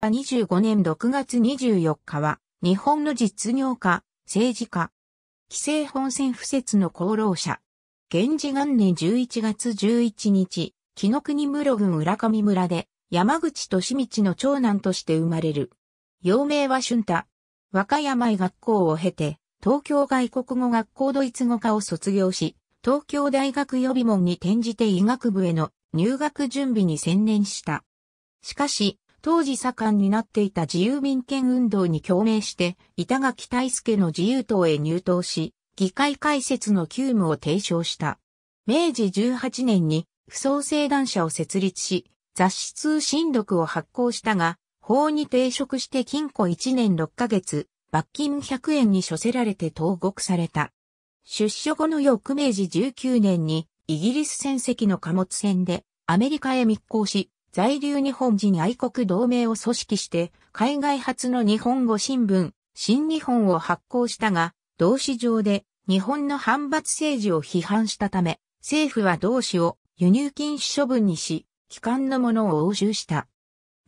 25年6月24日は、日本の実業家、政治家、規制本線不設の功労者。源氏元年11月11日、木の国室郡浦上村で、山口利道の長男として生まれる。幼名は春太。和歌山医学校を経て、東京外国語学校ドイツ語科を卒業し、東京大学予備門に転じて医学部への入学準備に専念した。しかし、当時盛んになっていた自由民権運動に共鳴して、板垣大助の自由党へ入党し、議会開設の急務を提唱した。明治18年に、不創生団社を設立し、雑誌通信録を発行したが、法に抵触して禁錮1年6ヶ月、罰金100円に処せられて投獄された。出所後の翌明治19年に、イギリス戦績の貨物船でアメリカへ密航し、在留日本人愛国同盟を組織して、海外初の日本語新聞、新日本を発行したが、同市上で日本の反発政治を批判したため、政府は同市を輸入禁止処分にし、機関のものを押収した。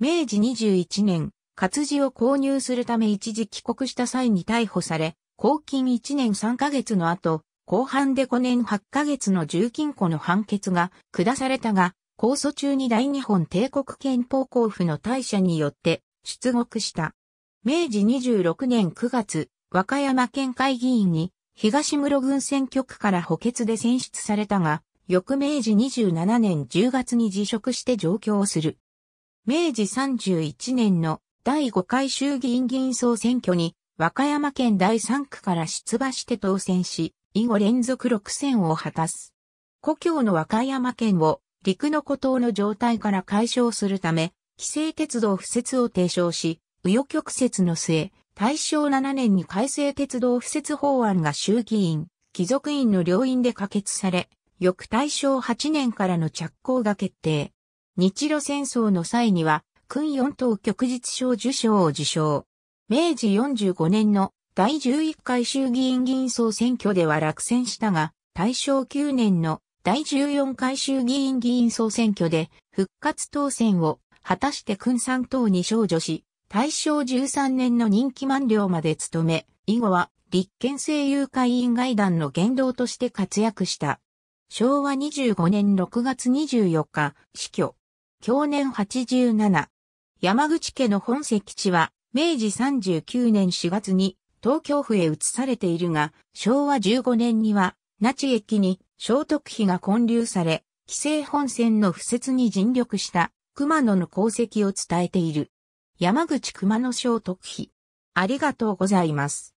明治21年、活字を購入するため一時帰国した際に逮捕され、公金1年3ヶ月の後、後半で5年8ヶ月の重禁庫の判決が下されたが、控訴中に大日本帝国憲法交付の大社によって出国した。明治26年9月、和歌山県会議員に東室郡選挙区から補欠で選出されたが、翌明治27年10月に辞職して上京する。明治31年の第5回衆議院議員総選挙に和歌山県第3区から出馬して当選し、以後連続6選を果たす。故郷の和歌山県を陸の孤島の状態から解消するため、規制鉄道不設を提唱し、右余曲折の末、大正7年に改正鉄道不設法案が衆議院、貴族院の両院で可決され、翌大正8年からの着工が決定。日露戦争の際には、訓四等旭日賞受賞を受賞。明治45年の第11回衆議院議員総選挙では落選したが、大正9年の第14回衆議院議員総選挙で復活当選を果たして君山党に少女し、大正13年の任期満了まで務め、以後は立憲政友会員外団の言動として活躍した。昭和25年6月24日、死去。去年87。山口家の本籍地は、明治39年4月に東京府へ移されているが、昭和15年には那智駅に聖徳碑が建立され、紀勢本線の敷設に尽力した熊野の功績を伝えている。山口熊野聖徳碑。ありがとうございます。